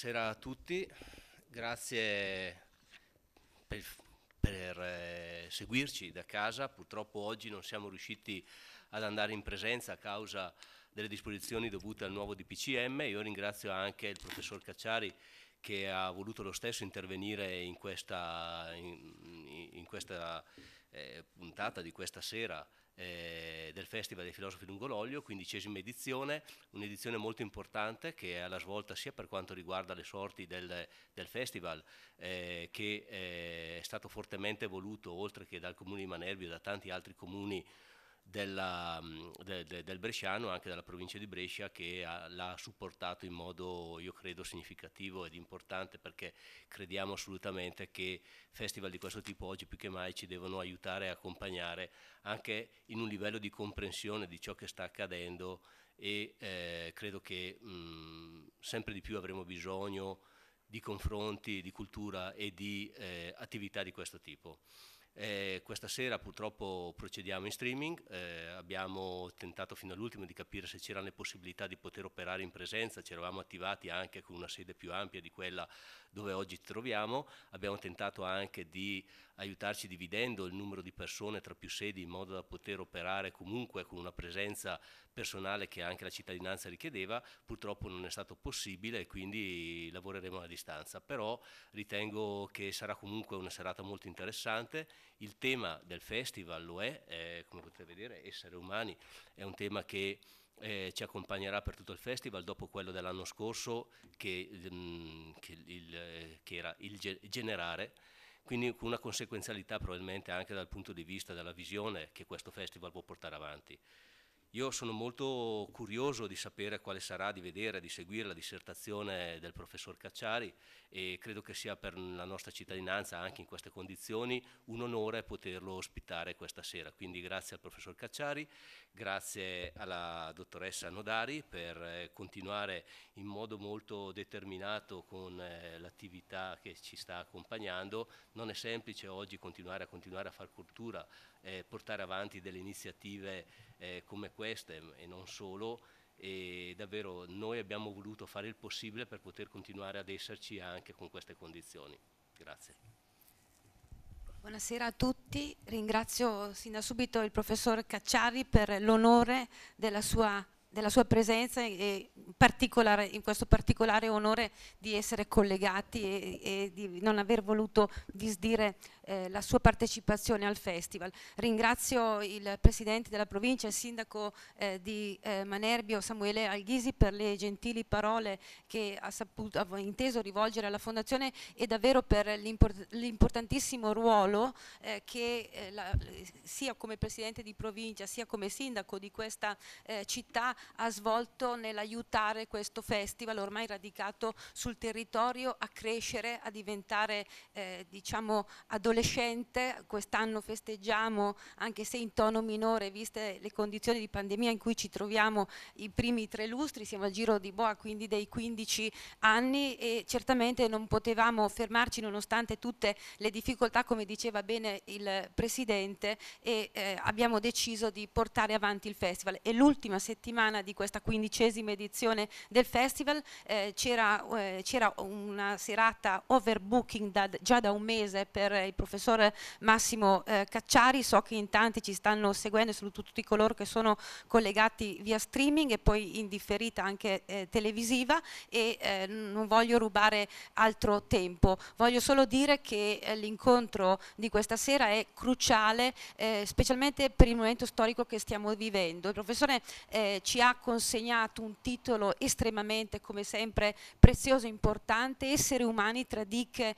buonasera a tutti, grazie per, per eh, seguirci da casa. Purtroppo oggi non siamo riusciti ad andare in presenza a causa delle disposizioni dovute al nuovo DPCM. Io ringrazio anche il professor Cacciari che ha voluto lo stesso intervenire in questa, in, in questa eh, puntata di questa sera eh, del Festival dei Filosofi Lungologlio, quindicesima edizione, un'edizione molto importante che è alla svolta sia per quanto riguarda le sorti del, del festival, eh, che eh, è stato fortemente voluto oltre che dal comune di Manervio e da tanti altri comuni della, mm, de, de, del Bresciano, anche della provincia di Brescia, che ha, l'ha supportato in modo, io credo, significativo ed importante perché crediamo assolutamente che festival di questo tipo oggi più che mai ci devono aiutare e accompagnare anche in un livello di comprensione di ciò che sta accadendo e eh, credo che mh, mm, sempre di più avremo bisogno di confronti, di cultura e di eh, attività di questo tipo. Eh, questa sera purtroppo procediamo in streaming, eh, abbiamo tentato fino all'ultimo di capire se c'erano le possibilità di poter operare in presenza, ci eravamo attivati anche con una sede più ampia di quella dove oggi ci troviamo, abbiamo tentato anche di aiutarci dividendo il numero di persone tra più sedi in modo da poter operare comunque con una presenza personale che anche la cittadinanza richiedeva, purtroppo non è stato possibile e quindi lavoreremo a distanza, però ritengo che sarà comunque una serata molto interessante, il tema del festival lo è, eh, come potete vedere, essere umani è un tema che eh, ci accompagnerà per tutto il festival dopo quello dell'anno scorso che, ehm, che, il, eh, che era il generare quindi una conseguenzialità probabilmente anche dal punto di vista della visione che questo festival può portare avanti. Io sono molto curioso di sapere quale sarà, di vedere, di seguire la dissertazione del professor Cacciari e credo che sia per la nostra cittadinanza, anche in queste condizioni, un onore poterlo ospitare questa sera. Quindi grazie al professor Cacciari, grazie alla dottoressa Nodari per eh, continuare in modo molto determinato con eh, l'attività che ci sta accompagnando. Non è semplice oggi continuare a, continuare a far cultura, eh, portare avanti delle iniziative eh, come queste e non solo e davvero noi abbiamo voluto fare il possibile per poter continuare ad esserci anche con queste condizioni. Grazie. Buonasera a tutti, ringrazio sin da subito il professor Cacciari per l'onore della sua della sua presenza e in questo particolare onore di essere collegati e, e di non aver voluto disdire eh, la sua partecipazione al festival. Ringrazio il Presidente della provincia, il Sindaco eh, di eh, Manerbio, Samuele Alghisi, per le gentili parole che ha, saputo, ha inteso rivolgere alla Fondazione e davvero per l'importantissimo ruolo eh, che eh, la, sia come Presidente di provincia sia come Sindaco di questa eh, città ha svolto nell'aiutare questo festival ormai radicato sul territorio a crescere, a diventare eh, diciamo adolescente. Quest'anno festeggiamo, anche se in tono minore, viste le condizioni di pandemia in cui ci troviamo, i primi tre lustri, siamo al giro di boa, quindi dei 15 anni e certamente non potevamo fermarci nonostante tutte le difficoltà, come diceva bene il Presidente, e eh, abbiamo deciso di portare avanti il festival. E l'ultima settimana settimana di questa quindicesima edizione del festival eh, eh, c'era una serata overbooking da, già da un mese per il professor Massimo eh, Cacciari, so che in tanti ci stanno seguendo, soprattutto tutti coloro che sono collegati via streaming e poi in differita anche eh, televisiva e non voglio rubare altro tempo, voglio solo dire che l'incontro di questa sera è cruciale, eh, specialmente per il momento storico che stiamo vivendo. Il professore eh, ci ha consegnato un titolo estremamente, come sempre, prezioso e importante, Essere umani tra dic e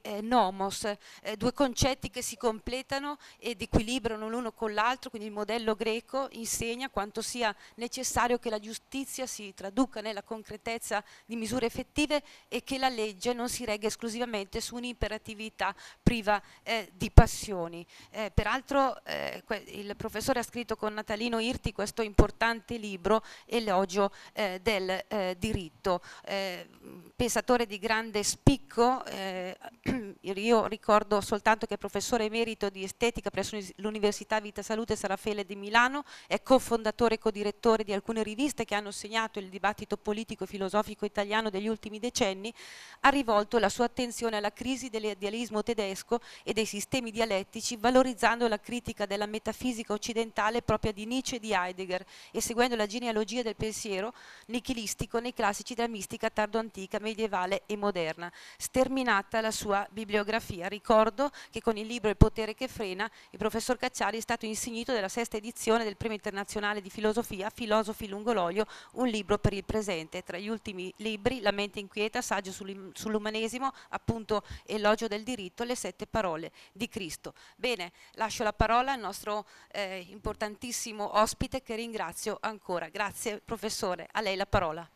eh, nomos, eh, due concetti che si completano ed equilibrano l'uno con l'altro, quindi il modello greco insegna quanto sia necessario che la giustizia si traduca nella concretezza di misure effettive e che la legge non si regga esclusivamente su un'imperatività priva eh, di passioni. Eh, peraltro eh, il professore ha scritto con Natalino Irti questo importante libro, libro Elogio eh, del eh, diritto. Eh, pensatore di grande spicco, eh, io ricordo soltanto che è professore emerito di estetica presso l'Università Vita Salute Sarafele di Milano, è cofondatore e codirettore di alcune riviste che hanno segnato il dibattito politico e filosofico italiano degli ultimi decenni, ha rivolto la sua attenzione alla crisi dell'idealismo tedesco e dei sistemi dialettici valorizzando la critica della metafisica occidentale propria di Nietzsche e di Heidegger e seguendo la la genealogia del pensiero nichilistico nei classici della mistica tardoantica, medievale e moderna. Sterminata la sua bibliografia. Ricordo che con il libro Il potere che frena il professor Cacciari è stato insignito della sesta edizione del premio internazionale di filosofia Filosofi lungo l'olio, un libro per il presente. Tra gli ultimi libri La mente inquieta, saggio sull'umanesimo, appunto elogio del diritto, le sette parole di Cristo. Bene, lascio la parola al nostro eh, importantissimo ospite che ringrazio ancora ancora. Grazie professore, a lei la parola.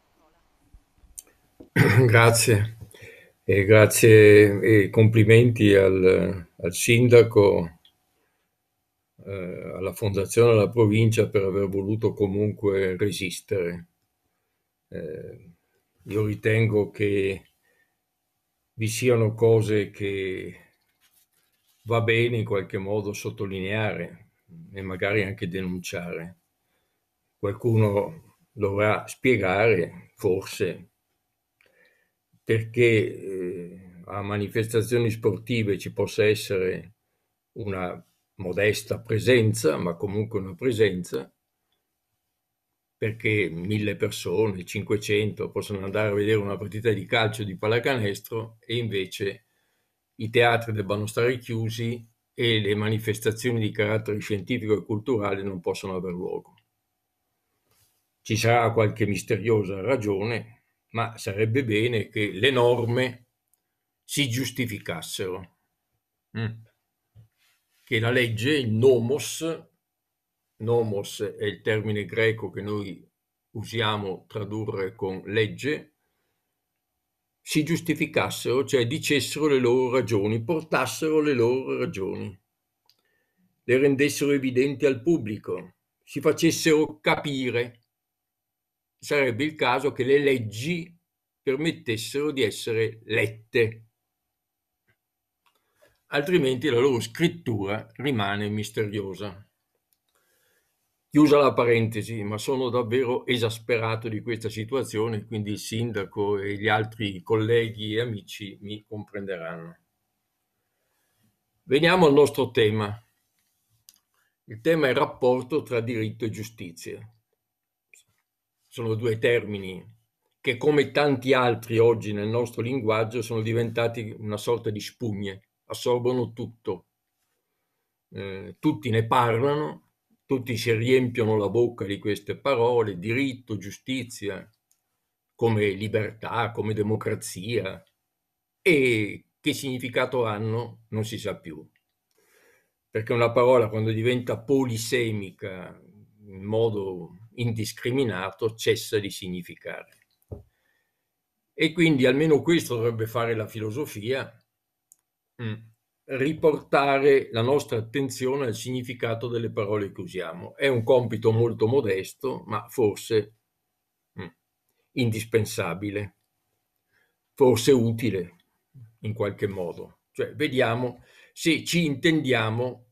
Grazie e grazie e complimenti al, al sindaco, eh, alla fondazione, alla provincia per aver voluto comunque resistere. Eh, io ritengo che vi siano cose che va bene in qualche modo sottolineare e magari anche denunciare. Qualcuno dovrà spiegare, forse, perché eh, a manifestazioni sportive ci possa essere una modesta presenza, ma comunque una presenza, perché mille persone, 500 possono andare a vedere una partita di calcio di pallacanestro e invece i teatri debbano stare chiusi e le manifestazioni di carattere scientifico e culturale non possono aver luogo. Ci sarà qualche misteriosa ragione, ma sarebbe bene che le norme si giustificassero. Mm. Che la legge, il nomos, nomos è il termine greco che noi usiamo tradurre con legge, si giustificassero, cioè dicessero le loro ragioni, portassero le loro ragioni, le rendessero evidenti al pubblico, si facessero capire sarebbe il caso che le leggi permettessero di essere lette, altrimenti la loro scrittura rimane misteriosa. Chiusa la parentesi, ma sono davvero esasperato di questa situazione, quindi il sindaco e gli altri colleghi e amici mi comprenderanno. Veniamo al nostro tema. Il tema è il rapporto tra diritto e giustizia sono due termini che come tanti altri oggi nel nostro linguaggio sono diventati una sorta di spugne, assorbono tutto. Eh, tutti ne parlano, tutti si riempiono la bocca di queste parole, diritto, giustizia, come libertà, come democrazia, e che significato hanno non si sa più. Perché una parola quando diventa polisemica in modo indiscriminato cessa di significare. E quindi almeno questo dovrebbe fare la filosofia, mm, riportare la nostra attenzione al significato delle parole che usiamo. È un compito molto modesto, ma forse mm, indispensabile, forse utile in qualche modo. Cioè, vediamo se ci intendiamo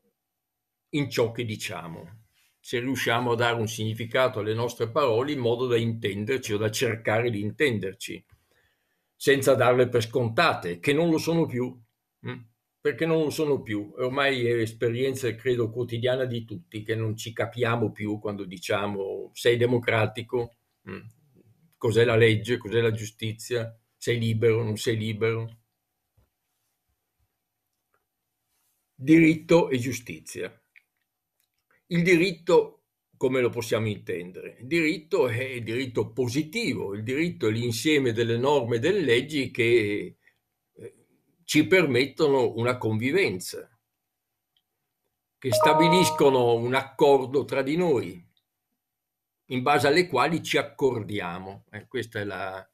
in ciò che diciamo se riusciamo a dare un significato alle nostre parole in modo da intenderci o da cercare di intenderci, senza darle per scontate, che non lo sono più, mm? perché non lo sono più. Ormai è esperienza, credo, quotidiana di tutti, che non ci capiamo più quando diciamo sei democratico, mm? cos'è la legge, cos'è la giustizia, sei libero, non sei libero. Diritto e giustizia. Il diritto, come lo possiamo intendere? Il diritto è il diritto positivo, il diritto è l'insieme delle norme e delle leggi che eh, ci permettono una convivenza, che stabiliscono un accordo tra di noi, in base alle quali ci accordiamo. Eh, questa è la,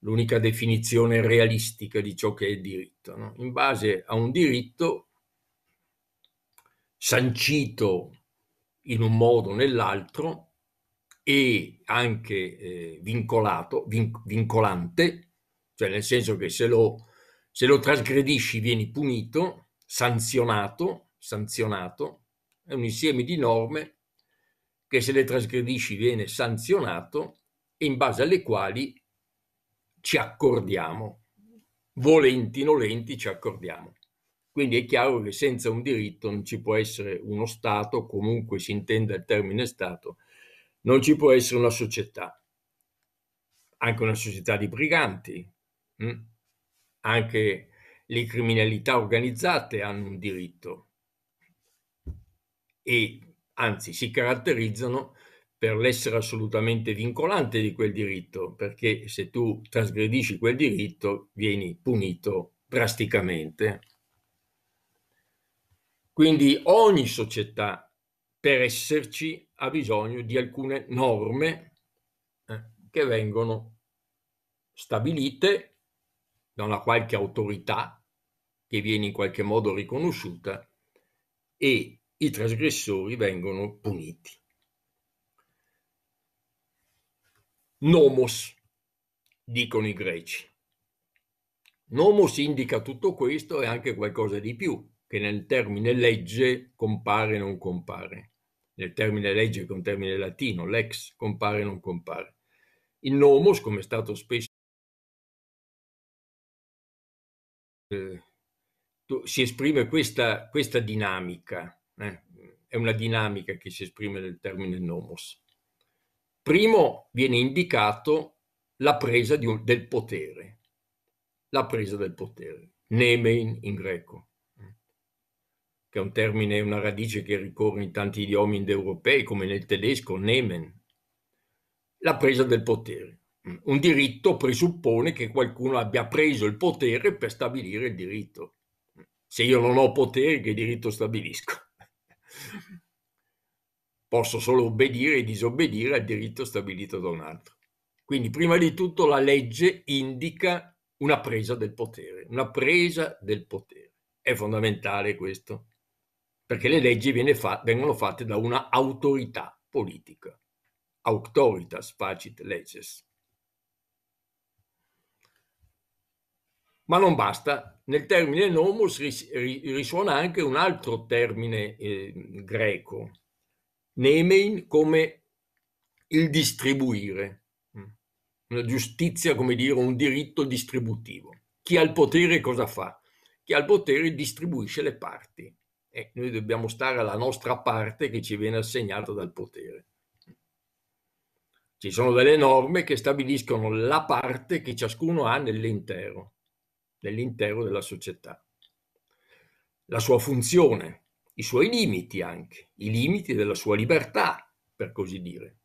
l'unica definizione realistica di ciò che è il diritto. No? In base a un diritto sancito in un modo o nell'altro e anche eh, vincolato, vinc- vincolante, cioè nel senso che se lo, se lo trasgredisci vieni punito, sanzionato, sanzionato, è un insieme di norme che se le trasgredisci viene sanzionato e in base alle quali ci accordiamo, volenti nolenti ci accordiamo. Quindi è chiaro che senza un diritto non ci può essere uno Stato, comunque si intenda il termine Stato, non ci può essere una società, anche una società di briganti, mh? Hm? anche le criminalità organizzate hanno un diritto e anzi si caratterizzano per l'essere assolutamente vincolante di quel diritto, perché se tu trasgredisci quel diritto vieni punito drasticamente quindi ogni società per esserci ha bisogno di alcune norme eh, che vengono stabilite da una qualche autorità che viene in qualche modo riconosciuta e i trasgressori vengono puniti. Nomos, dicono i greci. Nomos indica tutto questo e anche qualcosa di più che nel termine legge compare o non compare. Nel termine legge, che è un termine latino, lex compare o non compare. Il nomos, come è stato spesso eh, si esprime questa, questa dinamica, eh? è una dinamica che si esprime nel termine nomos. Primo viene indicato la presa un, del potere, la presa del potere, nemen in greco che è un termine, una radice che ricorre in tanti idiomi indoeuropei, come nel tedesco, nemen, la presa del potere. Mm. Un diritto presuppone che qualcuno abbia preso il potere per stabilire il diritto. Mm. Se io non ho potere, che diritto stabilisco? Posso solo obbedire e disobbedire al diritto stabilito da un altro. Quindi, prima di tutto, la legge indica una presa del potere, una presa del potere. È fondamentale questo perché le leggi vengono fatte da una autorità politica. Autoritas facit leges. Ma non basta, nel termine nomos risuona anche un altro termine eh, greco, nemein come il distribuire, mm. una giustizia, come dire, un diritto distributivo. Chi ha il potere cosa fa? Chi ha il potere distribuisce le parti e noi dobbiamo stare alla nostra parte che ci viene assegnata dal potere. Ci sono delle norme che stabiliscono la parte che ciascuno ha nell'intero, nell'intero della società, la sua funzione, i suoi limiti anche, i limiti della sua libertà, per così dire,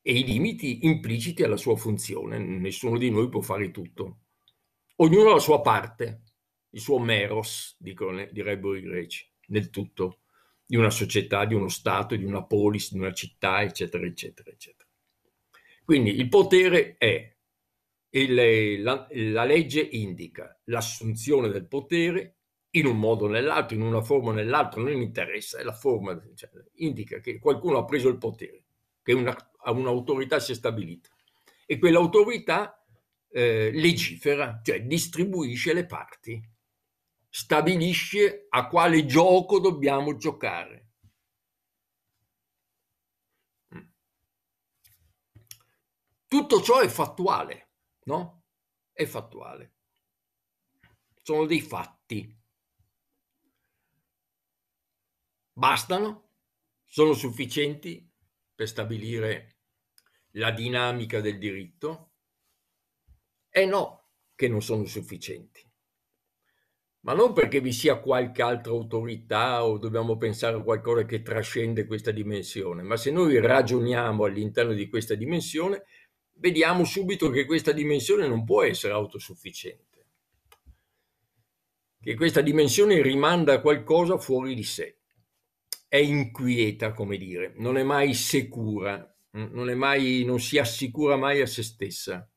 e i limiti impliciti alla sua funzione. Nessuno di noi può fare tutto. Ognuno ha la sua parte, il suo meros, dicono, direbbero i greci, nel tutto di una società, di uno Stato, di una polis, di una città, eccetera, eccetera, eccetera. Quindi il potere è, il, la, la legge indica l'assunzione del potere in un modo o nell'altro, in una forma o nell'altra, non interessa, è la forma, cioè, indica che qualcuno ha preso il potere, che una, un'autorità si è stabilita e quell'autorità eh, legifera, cioè distribuisce le parti stabilisce a quale gioco dobbiamo giocare. Mm. Tutto ciò è fattuale, no? È fattuale. Sono dei fatti. Bastano? Sono sufficienti per stabilire la dinamica del diritto? E eh no, che non sono sufficienti ma non perché vi sia qualche altra autorità o dobbiamo pensare a qualcosa che trascende questa dimensione, ma se noi ragioniamo all'interno di questa dimensione, vediamo subito che questa dimensione non può essere autosufficiente, che questa dimensione rimanda qualcosa fuori di sé, è inquieta, come dire, non è mai sicura, mm, non, è mai, non si assicura mai a se stessa,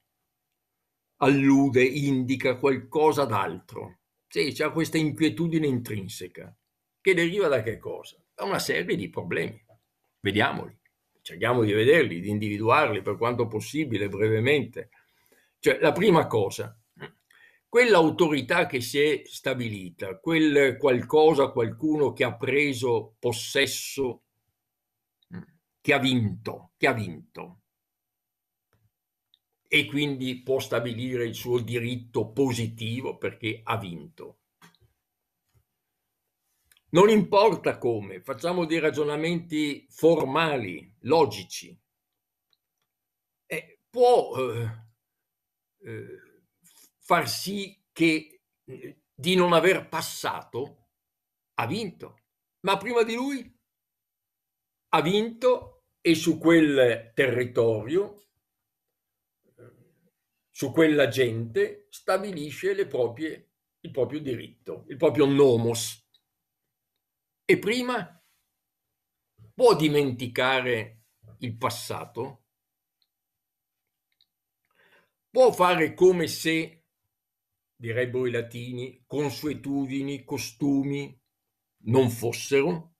allude, indica qualcosa d'altro sì, c'è questa inquietudine intrinseca che deriva da che cosa? Da una serie di problemi. Vediamoli, cerchiamo di vederli, di individuarli per quanto possibile brevemente. Cioè, la prima cosa, quell'autorità che si è stabilita, quel qualcosa, qualcuno che ha preso possesso, che ha vinto, che ha vinto, e quindi può stabilire il suo diritto positivo perché ha vinto. Non importa come, facciamo dei ragionamenti formali, logici. Eh, può eh, eh, far sì che eh, di non aver passato ha vinto, ma prima di lui ha vinto e su quel territorio su quella gente stabilisce le proprie, il proprio diritto, il proprio nomos. E prima può dimenticare il passato, può fare come se, direbbero i latini, consuetudini, costumi non fossero,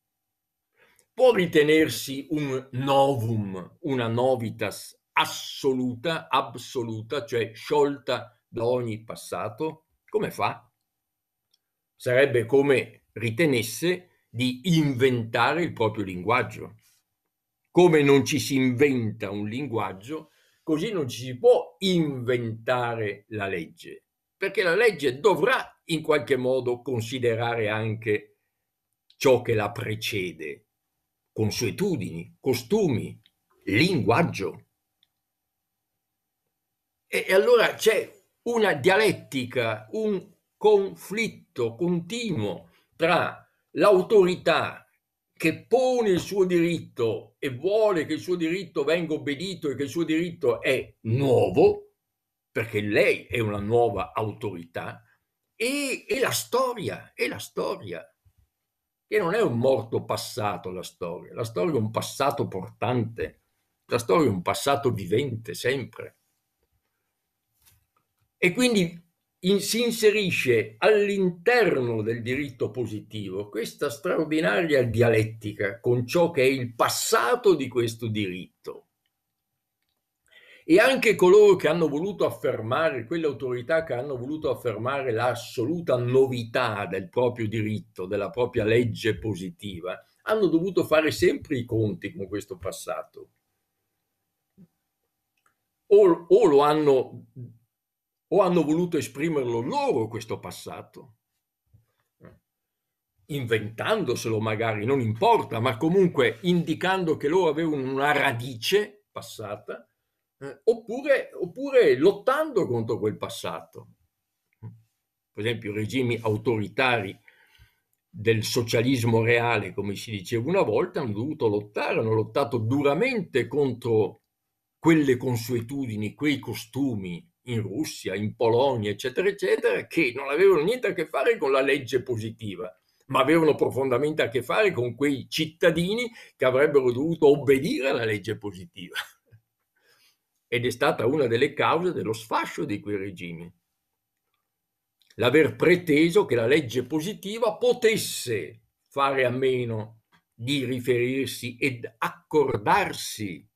può ritenersi un novum, una novitas assoluta, assoluta, cioè sciolta da ogni passato, come fa? Sarebbe come ritenesse di inventare il proprio linguaggio. Come non ci si inventa un linguaggio, così non ci si può inventare la legge, perché la legge dovrà in qualche modo considerare anche ciò che la precede, consuetudini, costumi, linguaggio. E, e allora c'è una dialettica, un conflitto continuo tra l'autorità che pone il suo diritto e vuole che il suo diritto venga obbedito e che il suo diritto è nuovo, perché lei è una nuova autorità, e, e la storia, è la storia, che non è un morto passato la storia, la storia è un passato portante, la storia è un passato vivente sempre e quindi in, si inserisce all'interno del diritto positivo questa straordinaria dialettica con ciò che è il passato di questo diritto. E anche coloro che hanno voluto affermare, quelle autorità che hanno voluto affermare l'assoluta novità del proprio diritto, della propria legge positiva, hanno dovuto fare sempre i conti con questo passato. o, o lo hanno o hanno voluto esprimerlo loro questo passato, inventandoselo magari, non importa, ma comunque indicando che loro avevano una radice passata, eh, oppure, oppure lottando contro quel passato. Per esempio, i regimi autoritari del socialismo reale, come si diceva una volta, hanno dovuto lottare, hanno lottato duramente contro quelle consuetudini, quei costumi, in Russia, in Polonia, eccetera, eccetera, che non avevano niente a che fare con la legge positiva, ma avevano profondamente a che fare con quei cittadini che avrebbero dovuto obbedire alla legge positiva. Ed è stata una delle cause dello sfascio di quei regimi. L'aver preteso che la legge positiva potesse fare a meno di riferirsi ed accordarsi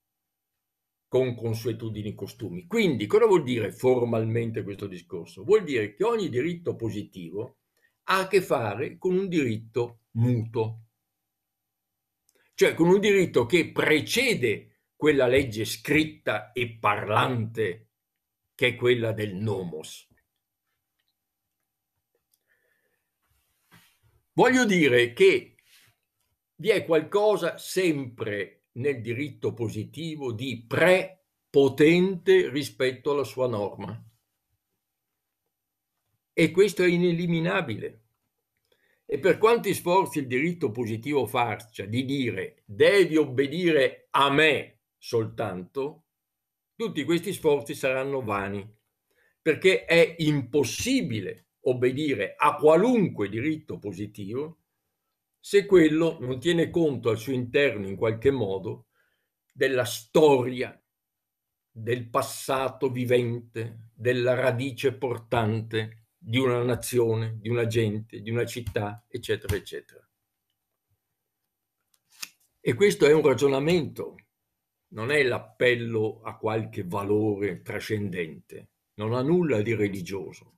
con consuetudini e costumi. Quindi cosa vuol dire formalmente questo discorso? Vuol dire che ogni diritto positivo ha a che fare con un diritto muto, cioè con un diritto che precede quella legge scritta e parlante che è quella del nomos. Voglio dire che vi è qualcosa sempre nel diritto positivo di prepotente rispetto alla sua norma. E questo è ineliminabile. E per quanti sforzi il diritto positivo faccia di dire devi obbedire a me soltanto, tutti questi sforzi saranno vani, perché è impossibile obbedire a qualunque diritto positivo se quello non tiene conto al suo interno in qualche modo della storia, del passato vivente, della radice portante di una nazione, di una gente, di una città, eccetera, eccetera. E questo è un ragionamento, non è l'appello a qualche valore trascendente, non ha nulla di religioso.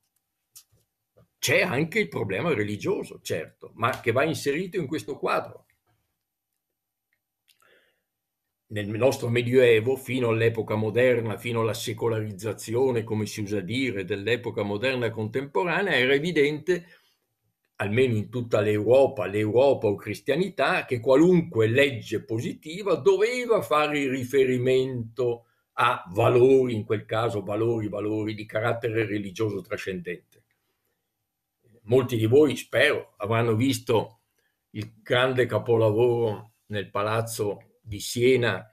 C'è anche il problema religioso, certo, ma che va inserito in questo quadro. Nel nostro Medioevo, fino all'epoca moderna, fino alla secolarizzazione, come si usa dire, dell'epoca moderna contemporanea, era evidente, almeno in tutta l'Europa, l'Europa o cristianità, che qualunque legge positiva doveva fare riferimento a valori, in quel caso valori, valori di carattere religioso trascendente molti di voi, spero, avranno visto il grande capolavoro nel Palazzo di Siena,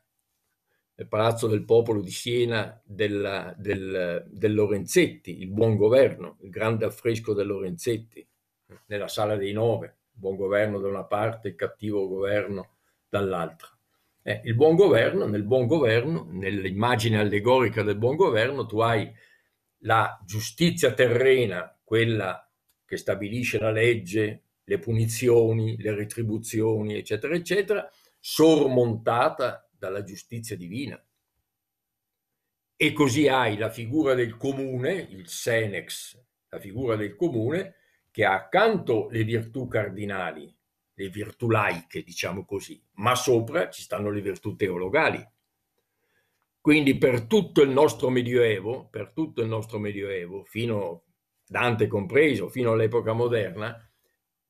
nel Palazzo del Popolo di Siena della, del, del Lorenzetti, il buon governo, il grande affresco del Lorenzetti, nella Sala dei Nove, il buon governo da una parte, il cattivo governo dall'altra. Eh, il buon governo, nel buon governo, nell'immagine allegorica del buon governo, tu hai la giustizia terrena, quella che stabilisce la legge, le punizioni, le retribuzioni, eccetera, eccetera, sormontata dalla giustizia divina. E così hai la figura del comune, il Senex, la figura del comune, che ha accanto le virtù cardinali, le virtù laiche, diciamo così, ma sopra ci stanno le virtù teologali. Quindi per tutto il nostro Medioevo, per tutto il nostro Medioevo, fino, Dante compreso, fino all'epoca moderna,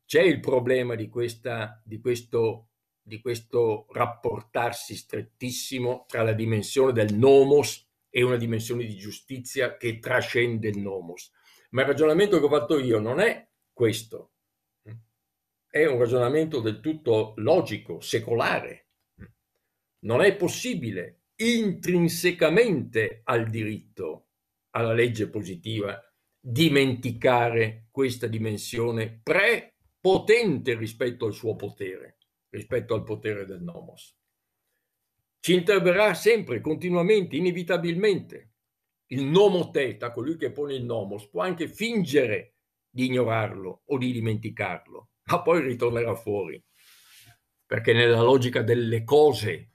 c'è il problema di, questa, di, questo, di questo rapportarsi strettissimo tra la dimensione del nomos e una dimensione di giustizia che trascende il nomos. Ma il ragionamento che ho fatto io non è questo, è un ragionamento del tutto logico, secolare. Non è possibile intrinsecamente al diritto, alla legge positiva, dimenticare questa dimensione prepotente rispetto al suo potere, rispetto al potere del nomos. Ci interverrà sempre, continuamente, inevitabilmente. Il nomoteta, colui che pone il nomos, può anche fingere di ignorarlo o di dimenticarlo, ma poi ritornerà fuori, perché nella logica delle cose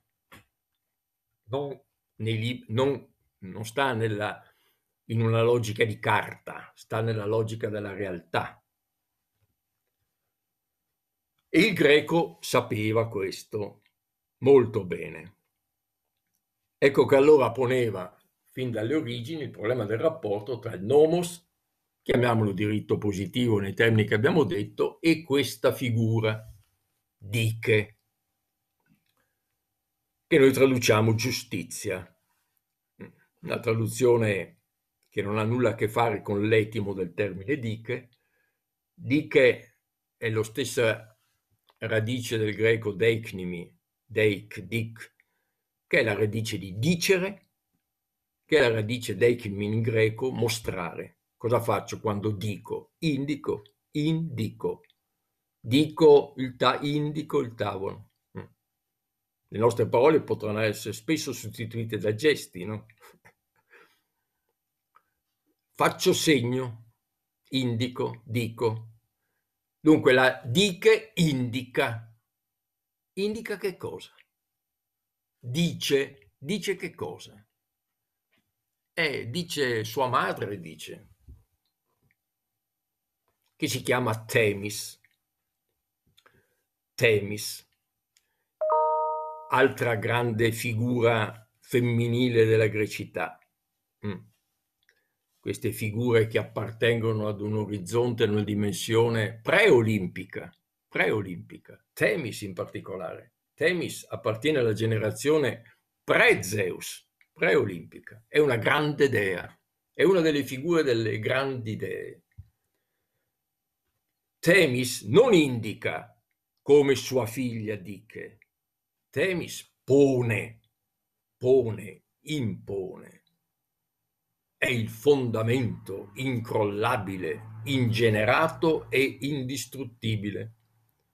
non, nei, non, non sta nella in una logica di carta, sta nella logica della realtà. E il greco sapeva questo molto bene. Ecco che allora poneva fin dalle origini il problema del rapporto tra il nomos, chiamiamolo diritto positivo nei termini che abbiamo detto, e questa figura, diche, che noi traduciamo giustizia. La traduzione che non ha nulla a che fare con l'etimo del termine diche. Diche è lo stessa radice del greco deiknimi, deik, dic, che è la radice di dicere, che è la radice deicnimi in greco, mostrare. Cosa faccio quando dico? Indico, indico. Dico il ta, indico il tavolo. Mm. Le nostre parole potranno essere spesso sostituite da gesti, no? faccio segno, indico, dico. Dunque la diche indica. Indica che cosa? Dice, dice che cosa? Eh, dice sua madre, dice, che si chiama Temis. Temis, altra grande figura femminile della grecità. Mm queste figure che appartengono ad un orizzonte, una dimensione preolimpica, preolimpica, Temis in particolare. Temis appartiene alla generazione pre-Zeus, preolimpica, è una grande dea, è una delle figure delle grandi dee. Temis non indica come sua figlia Diche, Temis pone, pone, impone è il fondamento incrollabile, ingenerato e indistruttibile,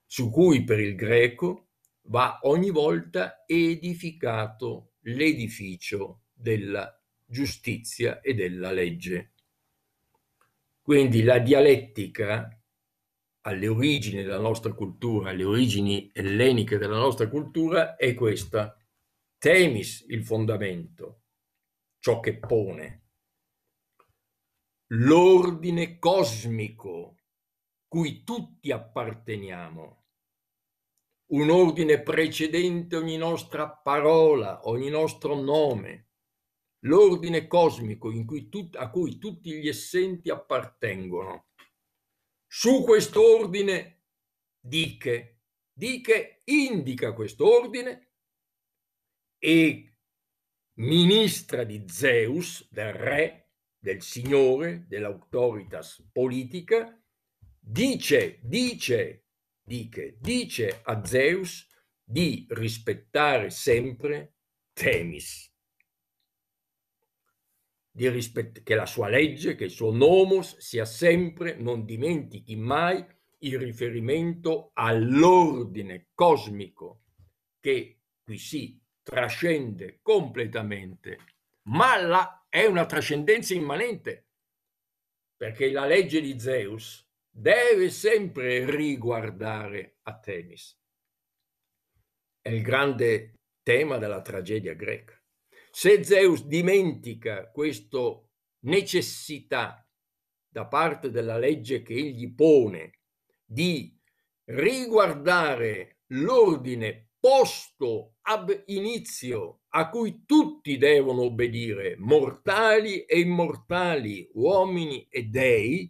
su cui per il greco va ogni volta edificato l'edificio della giustizia e della legge. Quindi la dialettica alle origini della nostra cultura, alle origini elleniche della nostra cultura, è questa. Temis il fondamento, ciò che pone, l'ordine cosmico cui tutti apparteniamo, un ordine precedente ogni nostra parola, ogni nostro nome, l'ordine cosmico cui tut- a cui tutti gli essenti appartengono. Su questo quest'ordine diche, diche indica questo ordine e ministra di Zeus, del re, del Signore, dell'autoritas politica, dice, dice, dice, dice a Zeus di rispettare sempre Temis, rispett- che la sua legge, che il suo nomos sia sempre, non dimentichi mai il riferimento all'ordine cosmico che qui si trascende completamente, ma la è una trascendenza immanente, perché la legge di Zeus deve sempre riguardare Artemis. È il grande tema della tragedia greca. Se Zeus dimentica questa necessità da parte della legge che egli pone di riguardare l'ordine posto ab inizio a cui tutti tutti devono obbedire, mortali e immortali, uomini e dei,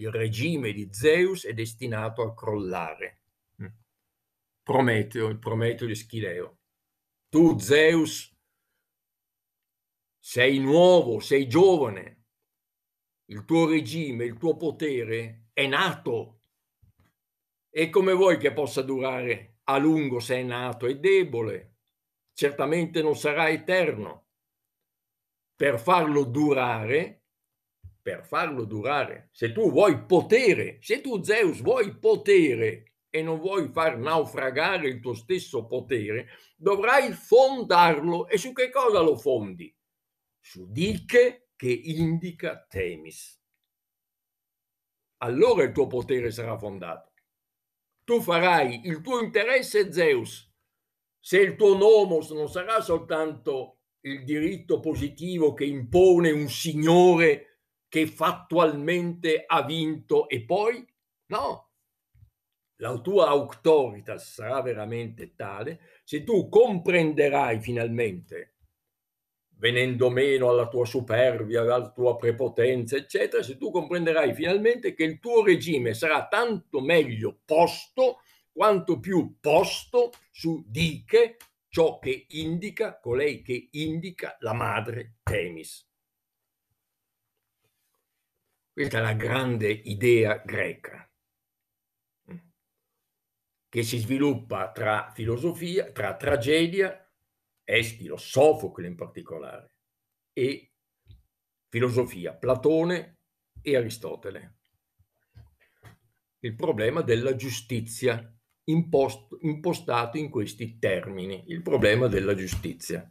il regime di Zeus è destinato a crollare. Mm. Prometeo, il Prometeo di Schileo. Tu, Zeus, sei nuovo, sei giovane, il tuo regime, il tuo potere è nato. E come vuoi che possa durare a lungo se è nato? È debole, certamente non sarà eterno. Per farlo durare, per farlo durare, se tu vuoi potere, se tu Zeus vuoi potere e non vuoi far naufragare il tuo stesso potere, dovrai fondarlo. E su che cosa lo fondi? Su diche che indica Temis. Allora il tuo potere sarà fondato. Tu farai il tuo interesse, Zeus, se il tuo nomos non sarà soltanto il diritto positivo che impone un signore che fattualmente ha vinto e poi no, la tua auctoritas sarà veramente tale se tu comprenderai finalmente, venendo meno alla tua superbia, alla tua prepotenza, eccetera, se tu comprenderai finalmente che il tuo regime sarà tanto meglio posto quanto più posto su diche ciò che indica colei che indica la madre Temis. Questa è la grande idea greca mm, che si sviluppa tra filosofia, tra tragedia, Eschilo, Sofocle in particolare, e filosofia, Platone e Aristotele. Il problema della giustizia imposto, impostato in questi termini il problema della giustizia.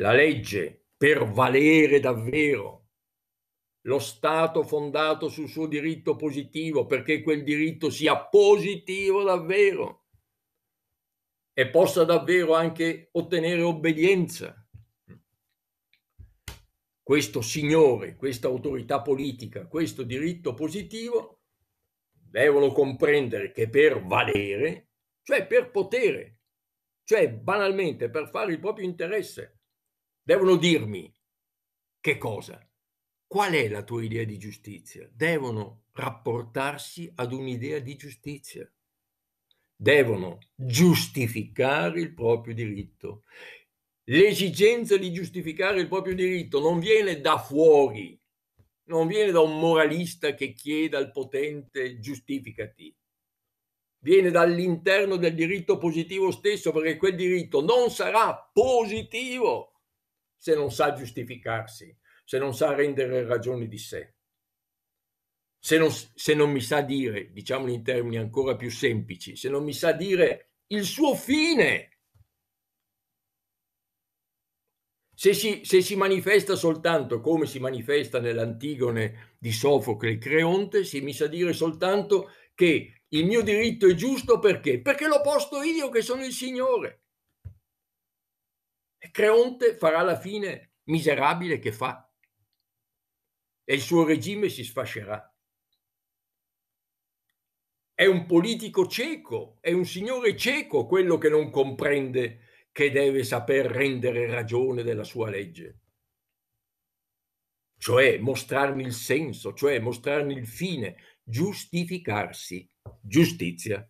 La legge, per valere davvero, lo Stato fondato sul suo diritto positivo, perché quel diritto sia positivo davvero e possa davvero anche ottenere obbedienza. Questo signore, questa autorità politica, questo diritto positivo devono comprendere che per valere, cioè per potere, cioè banalmente per fare il proprio interesse, devono dirmi che cosa? Qual è la tua idea di giustizia? Devono rapportarsi ad un'idea di giustizia. Devono giustificare il proprio diritto. L'esigenza di giustificare il proprio diritto non viene da fuori, non viene da un moralista che chiede al potente giustificati. Viene dall'interno del diritto positivo stesso, perché quel diritto non sarà positivo se non sa giustificarsi, se non sa rendere ragioni di sé. Se non, se non mi sa dire, diciamo in termini ancora più semplici, se non mi sa dire il suo fine Se si, se si, manifesta soltanto come si manifesta nell'Antigone di Sofocle e Creonte, si mi sa dire soltanto che il mio diritto è giusto perché? Perché l'ho posto io che sono il Signore. E Creonte farà la fine miserabile che fa e il suo regime si sfascerà. È un politico cieco, è un signore cieco quello che non comprende che deve saper rendere ragione della sua legge, cioè mostrarmi il senso, cioè mostrarmi il fine, giustificarsi, giustizia.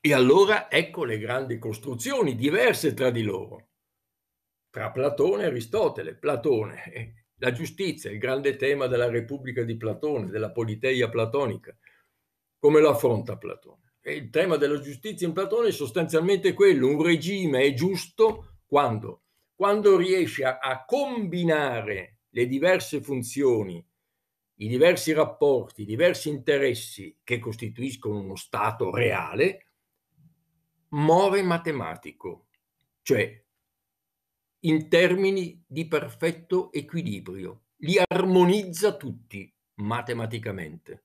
E allora ecco le grandi costruzioni diverse tra di loro, tra Platone e Aristotele. Platone, eh, la giustizia, il grande tema della Repubblica di Platone, della Politeia platonica. Come lo affronta Platone? il tema della giustizia in Platone è sostanzialmente quello, un regime è giusto quando, quando riesce a, a combinare le diverse funzioni, i diversi rapporti, i diversi interessi che costituiscono uno Stato reale, more matematico, cioè in termini di perfetto equilibrio, li armonizza tutti matematicamente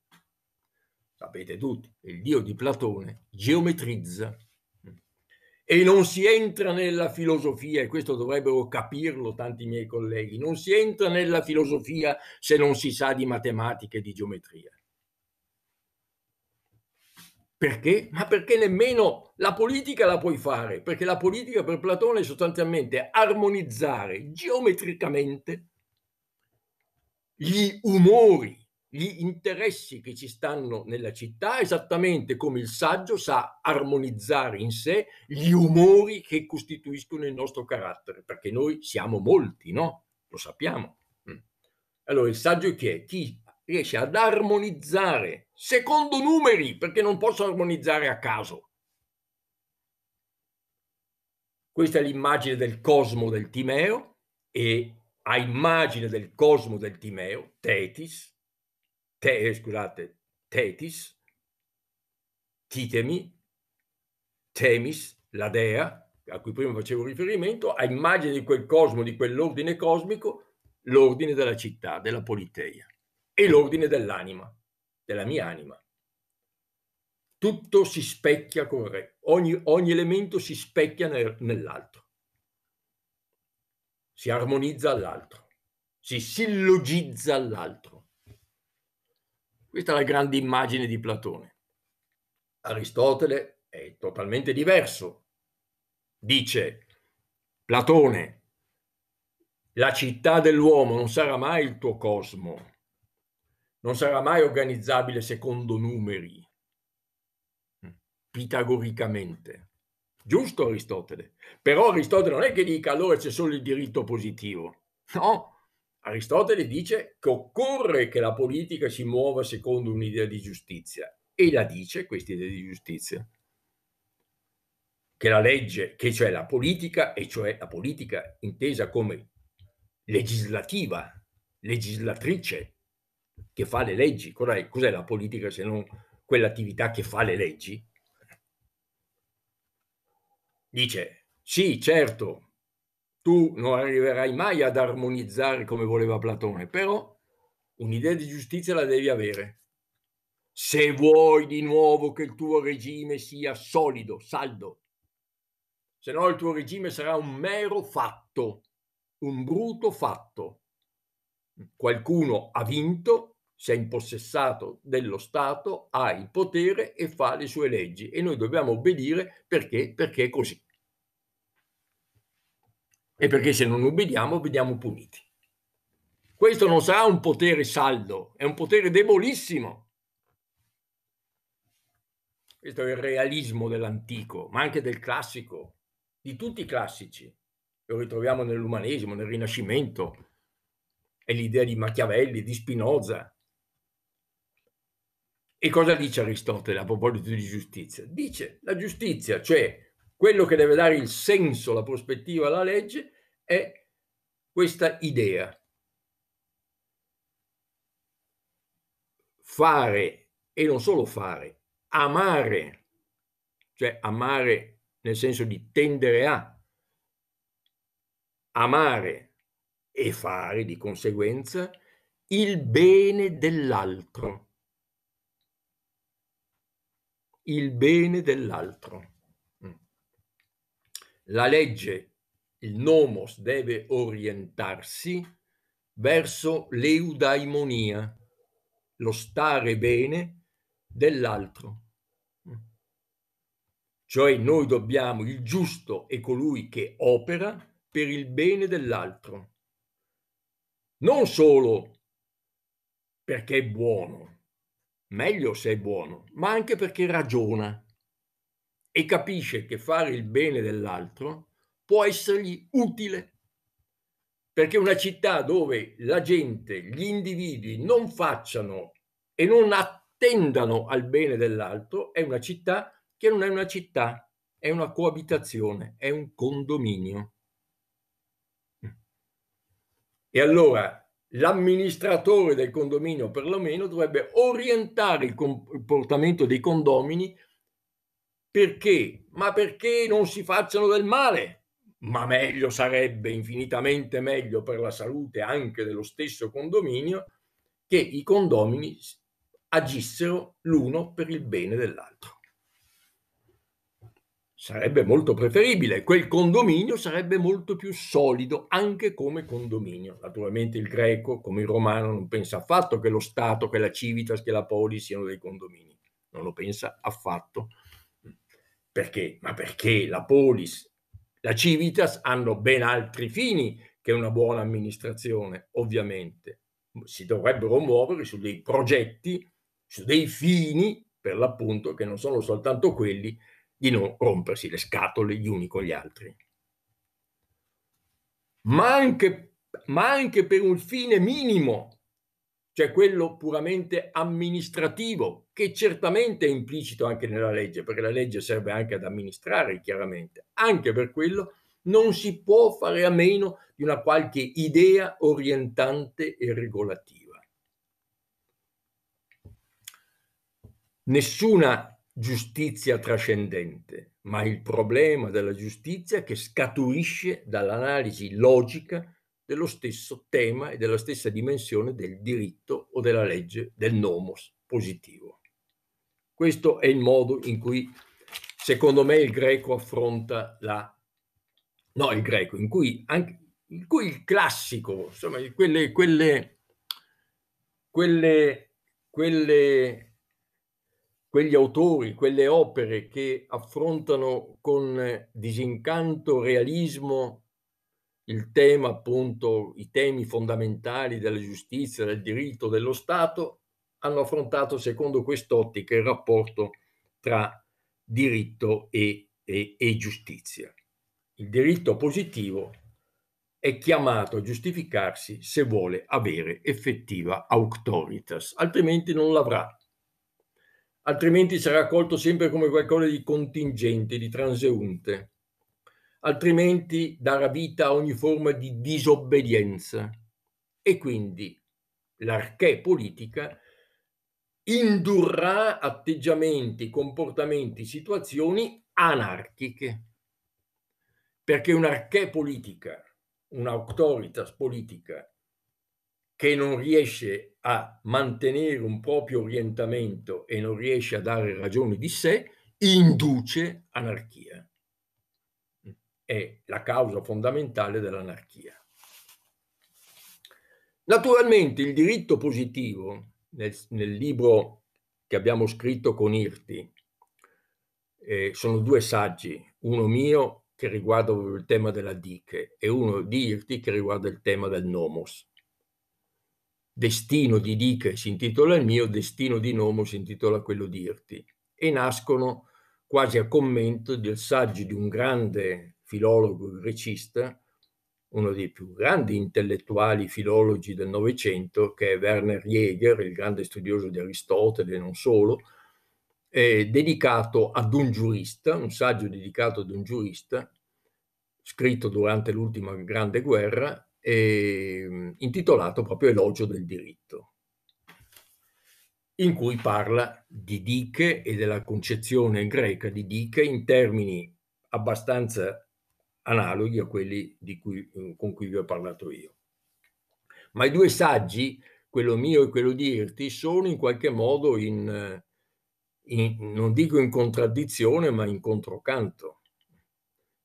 sapete tutti, il Dio di Platone, geometrizza e non si entra nella filosofia, e questo dovrebbero capirlo tanti miei colleghi, non si entra nella filosofia se non si sa di matematica e di geometria. Perché? Ma perché nemmeno la politica la puoi fare, perché la politica per Platone è sostanzialmente armonizzare geometricamente gli umori gli interessi che ci stanno nella città, esattamente come il saggio sa armonizzare in sé gli umori che costituiscono il nostro carattere, perché noi siamo molti, no? Lo sappiamo. Mm. Allora il saggio chi è? Chi riesce ad armonizzare secondo numeri, perché non posso armonizzare a caso. Questa è l'immagine del cosmo del Timeo e a immagine del cosmo del Timeo, Tetis, te, eh, scusate, Tetis, Titemi, Temis, la dea, a cui prima facevo riferimento, a immagine di quel cosmo, di quell'ordine cosmico, l'ordine della città, della politeia e l'ordine dell'anima, della mia anima. Tutto si specchia con re, ogni, ogni elemento si specchia nel, nell'altro, si armonizza all'altro, si sillogizza all'altro. Questa è la grande immagine di Platone. Aristotele è totalmente diverso. Dice Platone, la città dell'uomo non sarà mai il tuo cosmo, non sarà mai organizzabile secondo numeri, mm, pitagoricamente. Giusto Aristotele? Però Aristotele non è che dica allora c'è solo il diritto positivo. No, Aristotele dice che occorre che la politica si muova secondo un'idea di giustizia e la dice questa idea di giustizia. Che la legge, che cioè la politica, e cioè la politica intesa come legislativa, legislatrice, che fa le leggi. Cos'è, cos'è la politica se non quell'attività che fa le leggi? Dice, sì, certo, tu non arriverai mai ad armonizzare come voleva Platone, però un'idea di giustizia la devi avere. Se vuoi di nuovo che il tuo regime sia solido, saldo, se no il tuo regime sarà un mero fatto, un brutto fatto. Qualcuno ha vinto, si è impossessato dello Stato, ha il potere e fa le sue leggi e noi dobbiamo obbedire perché, perché è così e perché se non ubbidiamo veniamo puniti. Questo non sarà un potere saldo, è un potere debolissimo. Questo è il realismo dell'antico, ma anche del classico, di tutti i classici. Lo ritroviamo nell'umanesimo, nel Rinascimento, è l'idea di Machiavelli, di Spinoza. E cosa dice Aristotele a proposito di giustizia? Dice la giustizia, cioè quello che deve dare il senso, la prospettiva alla legge è questa idea. Fare e non solo fare, amare, cioè amare nel senso di tendere a amare e fare di conseguenza il bene dell'altro. Il bene dell'altro. La legge, il nomos, deve orientarsi verso l'eudaimonia, lo stare bene dell'altro. Cioè noi dobbiamo, il giusto è colui che opera per il bene dell'altro, non solo perché è buono, meglio se è buono, ma anche perché ragiona e capisce che fare il bene dell'altro può essergli utile, perché una città dove la gente, gli individui non facciano e non attendano al bene dell'altro è una città che non è una città, è una coabitazione, è un condominio. E allora l'amministratore del condominio perlomeno dovrebbe orientare il comportamento dei condomini perché? Ma perché non si facciano del male? Ma meglio sarebbe, infinitamente meglio per la salute anche dello stesso condominio, che i condomini agissero l'uno per il bene dell'altro. Sarebbe molto preferibile, quel condominio sarebbe molto più solido anche come condominio. Naturalmente il greco, come il romano, non pensa affatto che lo Stato, che la Civitas, che la Poli siano dei condomini, non lo pensa affatto perché? Ma perché la Polis, la Civitas hanno ben altri fini che una buona amministrazione, ovviamente. Si dovrebbero muovere su dei progetti, su dei fini, per l'appunto, che non sono soltanto quelli di non rompersi le scatole gli uni con gli altri. Ma anche, ma anche per un fine minimo cioè quello puramente amministrativo, che certamente è implicito anche nella legge, perché la legge serve anche ad amministrare, chiaramente. Anche per quello non si può fare a meno di una qualche idea orientante e regolativa. Nessuna giustizia trascendente, ma il problema della giustizia che scaturisce dall'analisi logica dello stesso tema e della stessa dimensione del diritto o della legge del nomos positivo. Questo è il modo in cui, secondo me, il greco affronta la... No, il greco, in cui, anche, in cui il classico, insomma, quelle, quelle, quelle, quelle quegli autori, quelle opere che affrontano con disincanto, realismo il tema appunto, i temi fondamentali della giustizia, del diritto, dello Stato, hanno affrontato secondo quest'ottica il rapporto tra diritto e, e, e giustizia. Il diritto positivo è chiamato a giustificarsi se vuole avere effettiva auctoritas, altrimenti non l'avrà. Altrimenti sarà accolto sempre come qualcosa di contingente, di transeunte, altrimenti darà vita a ogni forma di disobbedienza e quindi l'archè politica indurrà atteggiamenti, comportamenti, situazioni anarchiche. Perché un'archè politica, un'autoritas politica che non riesce a mantenere un proprio orientamento e non riesce a dare ragioni di sé, induce anarchia è la causa fondamentale dell'anarchia. Naturalmente il diritto positivo, nel, nel libro che abbiamo scritto con Irti, eh, sono due saggi, uno mio che riguarda il tema della diche e uno di Irti che riguarda il tema del nomos. Destino di diche si intitola il mio, destino di nomos si intitola quello di Irti e nascono quasi a commento del saggio di un grande filologo grecista, uno dei più grandi intellettuali filologi del Novecento, che è Werner Jäger, il grande studioso di Aristotele e non solo, eh, dedicato ad un giurista, un saggio dedicato ad un giurista, scritto durante l'ultima grande guerra, eh, intitolato proprio Elogio del diritto, in cui parla di Diche e della concezione greca di Diche in termini abbastanza analoghi a quelli cui, eh, con cui vi ho parlato io. Ma i due saggi, quello mio e quello di Irti, sono in qualche modo in, eh, in, non dico in contraddizione, ma in controcanto,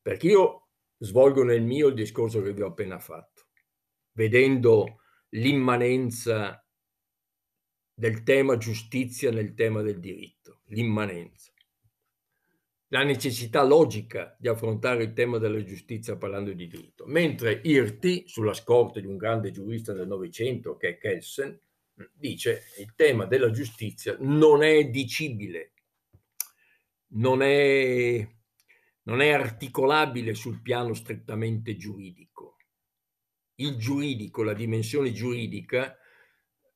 perché io svolgo nel mio il discorso che vi ho appena fatto, vedendo l'immanenza del tema giustizia nel tema del diritto, l'immanenza la necessità logica di affrontare il tema della giustizia parlando di diritto, mentre Irti, sulla scorta di un grande giurista del Novecento che è Kelsen, dice che il tema della giustizia non è dicibile, non è, non è articolabile sul piano strettamente giuridico. Il giuridico, la dimensione giuridica,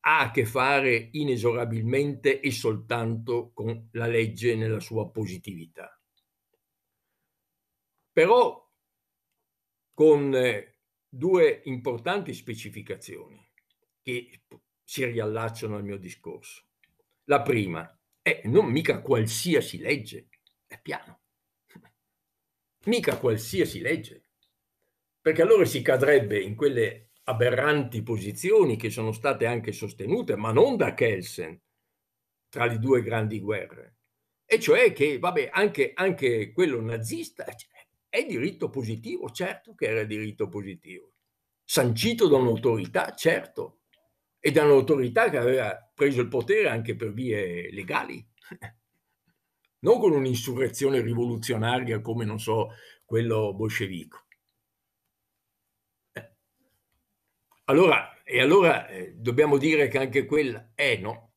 ha a che fare inesorabilmente e soltanto con la legge nella sua positività però con eh, due importanti specificazioni che si riallacciano al mio discorso. La prima è non mica qualsiasi legge, è piano. Mica qualsiasi legge, perché allora si cadrebbe in quelle aberranti posizioni che sono state anche sostenute, ma non da Kelsen, tra le due grandi guerre. E cioè che, vabbè, anche, anche quello nazista cioè, è diritto positivo? Certo che era diritto positivo. Sancito da un'autorità? Certo. E da un'autorità che aveva preso il potere anche per vie legali. Non con un'insurrezione rivoluzionaria come, non so, quello bolscevico. Eh. Allora, e allora eh, dobbiamo dire che anche quella è eh, no.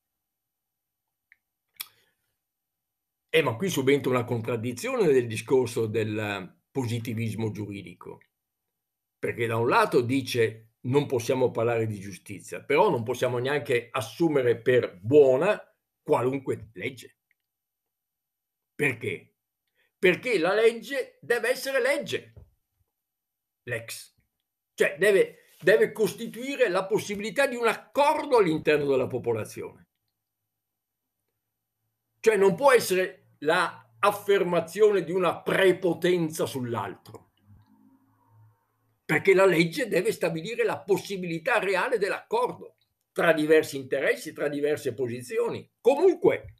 Eh, ma qui subentra una contraddizione del discorso del, positivismo giuridico, perché da un lato dice non possiamo parlare di giustizia, però non possiamo neanche assumere per buona qualunque legge. Perché? Perché la legge deve essere legge, l'ex, cioè deve, deve costituire la possibilità di un accordo all'interno della popolazione. Cioè non può essere la affermazione di una prepotenza sull'altro. Perché la legge deve stabilire la possibilità reale dell'accordo tra diversi interessi, tra diverse posizioni. Comunque,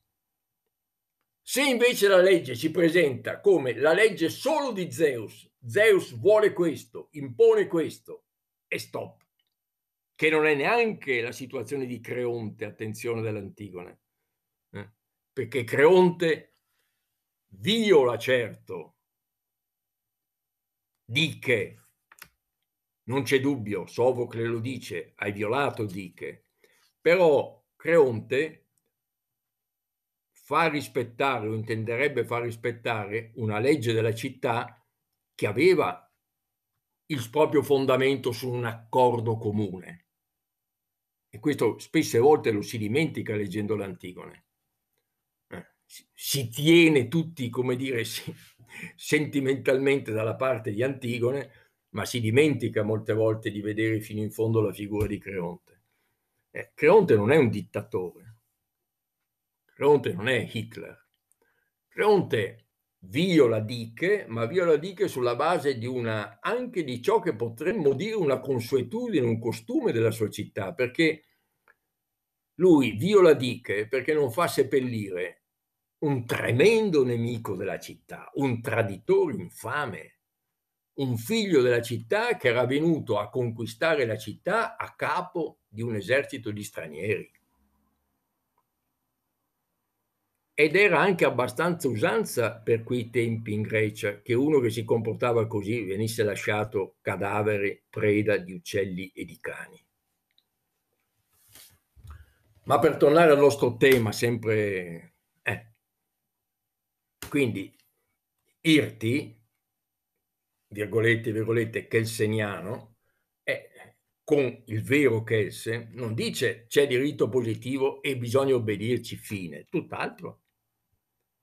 se invece la legge si presenta come la legge solo di Zeus, Zeus vuole questo, impone questo e stop, che non è neanche la situazione di Creonte, attenzione dell'Antigone, eh? perché Creonte viola certo Diche. Non c'è dubbio, Sofocle lo dice, hai violato Diche. Però Creonte fa rispettare o intenderebbe far rispettare una legge della città che aveva il proprio fondamento su un accordo comune. E questo spesse volte lo si dimentica leggendo l'Antigone si tiene tutti, come dire, si, sentimentalmente dalla parte di Antigone, ma si dimentica molte volte di vedere fino in fondo la figura di Creonte. Eh, Creonte non è un dittatore, Creonte non è Hitler, Creonte viola diche, ma viola diche sulla base di una, anche di ciò che potremmo dire una consuetudine, un costume della sua città, perché lui viola diche perché non fa seppellire un tremendo nemico della città, un traditore infame, un figlio della città che era venuto a conquistare la città a capo di un esercito di stranieri. Ed era anche abbastanza usanza per quei tempi in Grecia che uno che si comportava così venisse lasciato cadavere, preda di uccelli e di cani. Ma per tornare al nostro tema, sempre quindi Irti, virgolette, virgolette, kelseniano, è, con il vero Kelsen, non dice c'è diritto positivo e bisogna obbedirci fine, tutt'altro.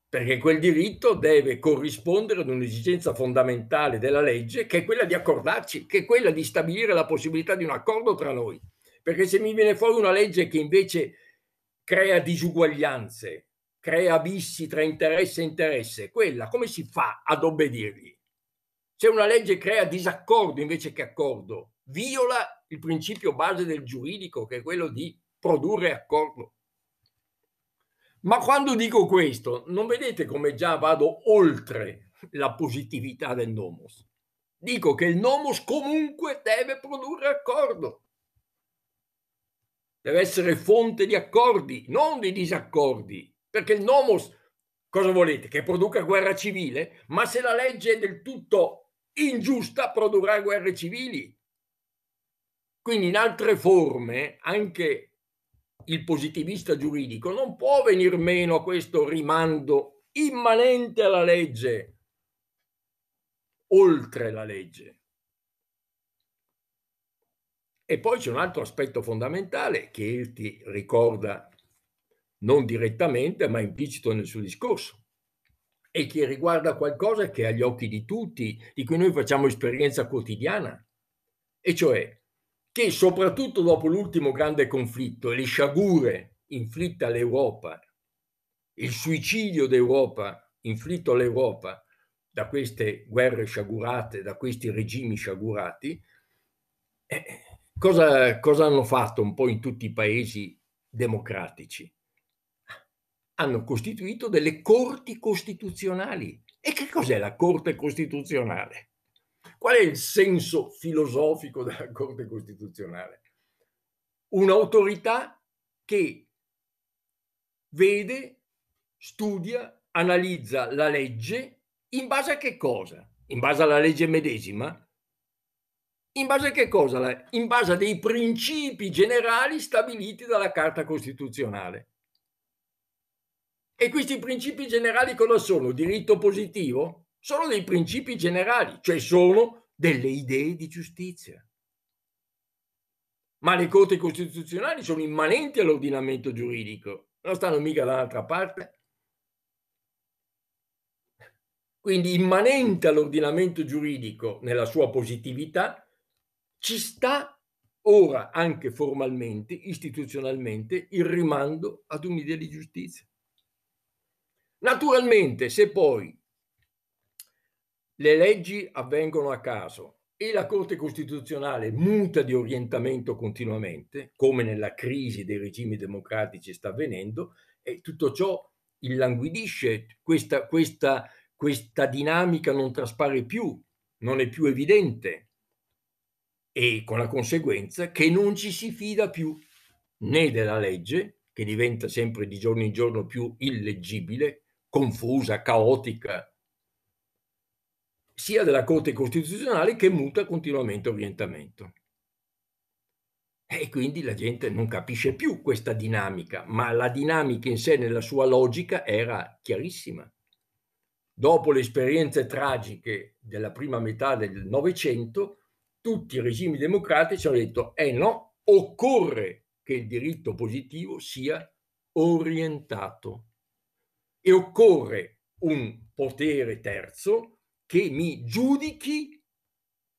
Perché quel diritto deve corrispondere ad un'esigenza fondamentale della legge, che è quella di accordarci, che è quella di stabilire la possibilità di un accordo tra noi. Perché se mi viene fuori una legge che invece crea disuguaglianze, crea vissi tra interesse e interesse, quella come si fa ad obbedirgli? Se una legge crea disaccordo invece che accordo, viola il principio base del giuridico che è quello di produrre accordo. Ma quando dico questo, non vedete come già vado oltre la positività del nomos. Dico che il nomos comunque deve produrre accordo. Deve essere fonte di accordi, non di disaccordi perché il nomos, cosa volete? Che produca guerra civile? Ma se la legge è del tutto ingiusta, produrrà guerre civili. Quindi in altre forme, anche il positivista giuridico non può venir meno a questo rimando immanente alla legge, oltre la legge. E poi c'è un altro aspetto fondamentale che Elti ricorda non direttamente ma implicito nel suo discorso e che riguarda qualcosa che è agli occhi di tutti, di cui noi facciamo esperienza quotidiana, e cioè che soprattutto dopo l'ultimo grande conflitto e le sciagure inflitte all'Europa, il suicidio d'Europa inflitto all'Europa da queste guerre sciagurate, da questi regimi sciagurati, eh, cosa, cosa hanno fatto un po' in tutti i paesi democratici? hanno costituito delle corti costituzionali. E che cos'è la Corte Costituzionale? Qual è il senso filosofico della Corte Costituzionale? Un'autorità che vede, studia, analizza la legge in base a che cosa? In base alla legge medesima? In base a che cosa? In base a dei principi generali stabiliti dalla Carta Costituzionale. E questi principi generali cosa sono? Diritto positivo? Sono dei principi generali, cioè sono delle idee di giustizia. Ma le corti costituzionali sono immanenti all'ordinamento giuridico, non stanno mica dall'altra parte. Quindi immanente all'ordinamento giuridico nella sua positività, ci sta ora anche formalmente, istituzionalmente, il rimando ad un'idea di giustizia. Naturalmente, se poi le leggi avvengono a caso e la Corte Costituzionale muta di orientamento continuamente, come nella crisi dei regimi democratici sta avvenendo, e tutto ciò illanguidisce, questa, questa, questa dinamica non traspare più, non è più evidente, e con la conseguenza che non ci si fida più né della legge, che diventa sempre di giorno in giorno più illeggibile, confusa, caotica, sia della Corte Costituzionale che muta continuamente orientamento. E quindi la gente non capisce più questa dinamica, ma la dinamica in sé nella sua logica era chiarissima. Dopo le esperienze tragiche della prima metà del Novecento, tutti i regimi democratici hanno detto, eh no, occorre che il diritto positivo sia orientato e occorre un potere terzo che mi giudichi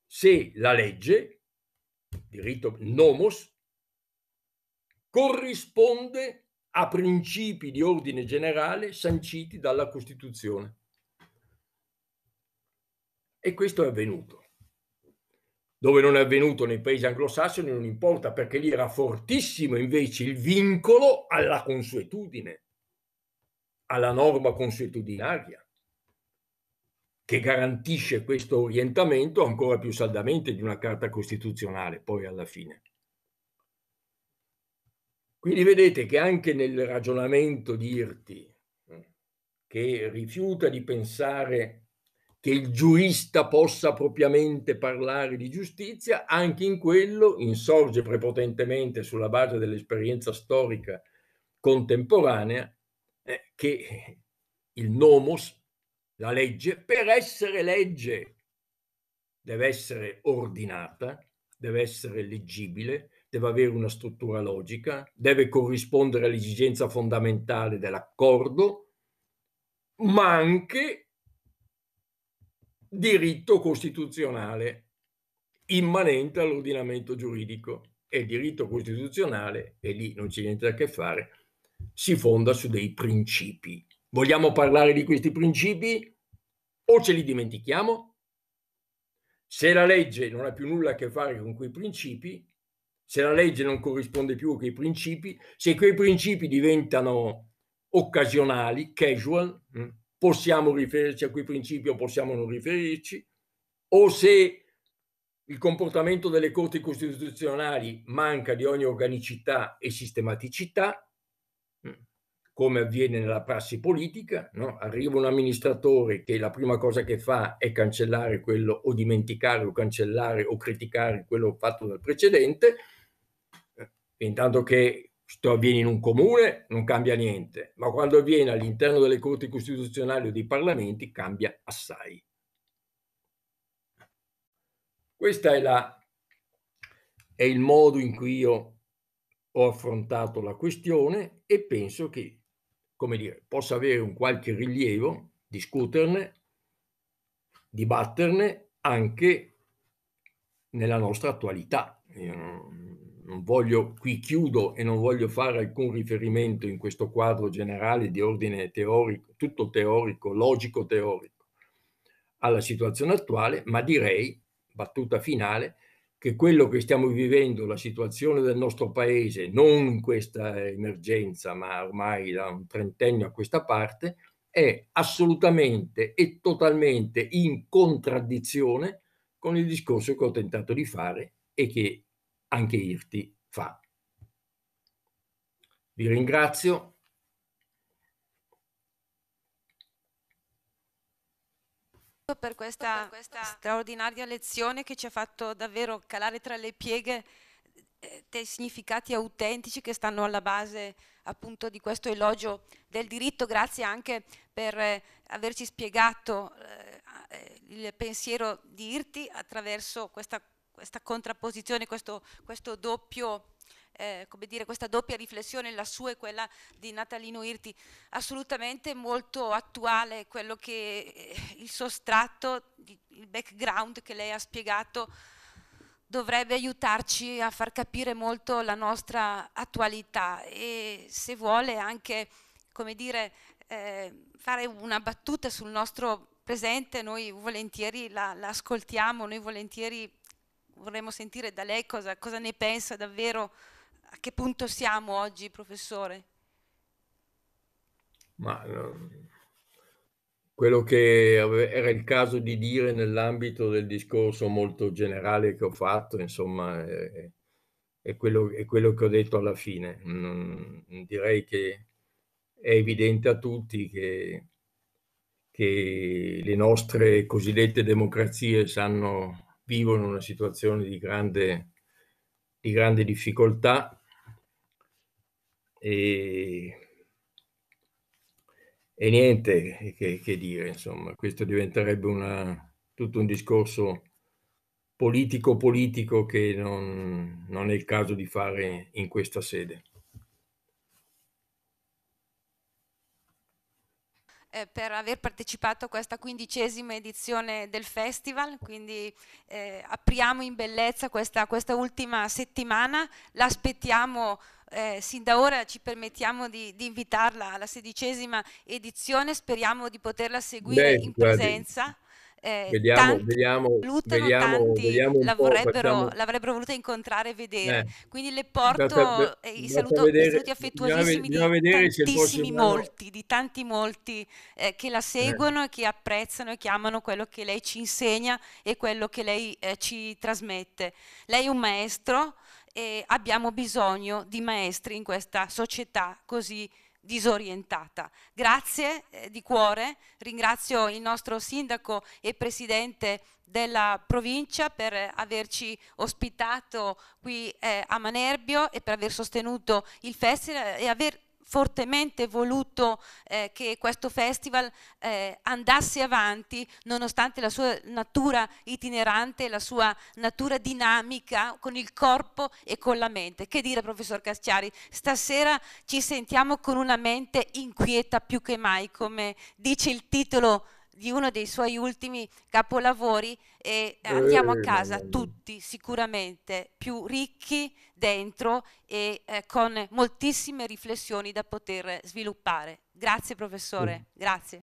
se la legge, diritto nomos, corrisponde a principi di ordine generale sanciti dalla Costituzione. E questo è avvenuto. Dove non è avvenuto nei paesi anglosassoni non importa perché lì era fortissimo invece il vincolo alla consuetudine alla norma consuetudinaria che garantisce questo orientamento ancora più saldamente di una carta costituzionale poi alla fine. Quindi vedete che anche nel ragionamento di Irti, che rifiuta di pensare che il giurista possa propriamente parlare di giustizia, anche in quello insorge prepotentemente sulla base dell'esperienza storica contemporanea eh, che il nomos, la legge, per essere legge deve essere ordinata, deve essere leggibile, deve avere una struttura logica, deve corrispondere all'esigenza fondamentale dell'accordo, ma anche diritto costituzionale immanente all'ordinamento giuridico. E diritto costituzionale, e lì non c'è niente da che fare, si fonda su dei principi. Vogliamo parlare di questi principi o ce li dimentichiamo? Se la legge non ha più nulla a che fare con quei principi, se la legge non corrisponde più a quei principi, se quei principi diventano occasionali, casual, mm, possiamo riferirci a quei principi o possiamo non riferirci, o se il comportamento delle corti costituzionali manca di ogni organicità e sistematicità, come avviene nella prassi politica, no? arriva un amministratore che la prima cosa che fa è cancellare quello o dimenticare o cancellare o criticare quello fatto dal precedente, eh, intanto che questo avviene in un comune non cambia niente, ma quando avviene all'interno delle corti costituzionali o dei parlamenti cambia assai. Questo è, è il modo in cui io ho affrontato la questione e penso che come dire, possa avere un qualche rilievo, discuterne, dibatterne anche nella nostra attualità. Io non voglio, qui chiudo e non voglio fare alcun riferimento in questo quadro generale di ordine teorico, tutto teorico, logico teorico, alla situazione attuale, ma direi, battuta finale, che quello che stiamo vivendo, la situazione del nostro paese, non in questa emergenza, ma ormai da un trentennio a questa parte, è assolutamente e totalmente in contraddizione con il discorso che ho tentato di fare e che anche Irti fa. Vi ringrazio, soprattutto per questa, per questa straordinaria lezione che ci ha fatto davvero calare tra le pieghe dei eh, significati autentici che stanno alla base appunto di questo elogio del diritto, grazie anche per eh, averci spiegato eh, eh, il pensiero di Irti attraverso questa, questa contrapposizione, questo, questo doppio eh, come dire, questa doppia riflessione, la sua e quella di Natalino Irti, assolutamente molto attuale quello che eh, il sostratto, il background che lei ha spiegato dovrebbe aiutarci a far capire molto la nostra attualità e se vuole anche, come dire, eh, fare una battuta sul nostro presente, noi volentieri la, la ascoltiamo, noi volentieri vorremmo sentire da lei cosa, cosa ne pensa davvero a che punto siamo oggi, professore? Ma quello che era il caso di dire nell'ambito del discorso molto generale che ho fatto, insomma, è, è, quello, è quello, che ho detto alla fine. Non, direi che è evidente a tutti che, che le nostre cosiddette democrazie sanno, vivono una situazione di grande, di grande difficoltà e, e niente che, che, dire, insomma, questo diventerebbe una, tutto un discorso politico-politico che non, non è il caso di fare in questa sede. Eh, per aver partecipato a questa quindicesima edizione del festival, quindi eh, apriamo in bellezza questa, questa ultima settimana, l'aspettiamo eh, sin da ora ci permettiamo di, di, invitarla alla sedicesima edizione, speriamo di poterla seguire Beh, in presenza. Eh, vediamo, tanti, vediamo, vediamo, tanti vediamo la, facciamo... l'avrebbero voluta incontrare e vedere. Eh, quindi le porto andata, eh, i, saluto, vedere, i, saluti affettuosissimi andata, di tantissimi molti, di tanti molti eh, che la eh. seguono e che apprezzano e che amano quello che lei ci insegna e quello che lei eh, ci trasmette. Lei è un maestro, eh, abbiamo bisogno di maestri in questa società così disorientata. Grazie eh, di cuore, ringrazio il nostro sindaco e presidente della provincia per averci ospitato qui eh, a Manerbio e per aver sostenuto il festival e aver fortemente voluto eh, che questo festival eh, andasse avanti nonostante la sua natura itinerante, la sua natura dinamica con il corpo e con la mente. Che dire professor Casciari, stasera ci sentiamo con una mente inquieta più che mai, come dice il titolo di uno dei suoi ultimi capolavori e eh, andiamo a casa tutti sicuramente più ricchi dentro e eh, con moltissime riflessioni da poter sviluppare. Grazie professore, grazie.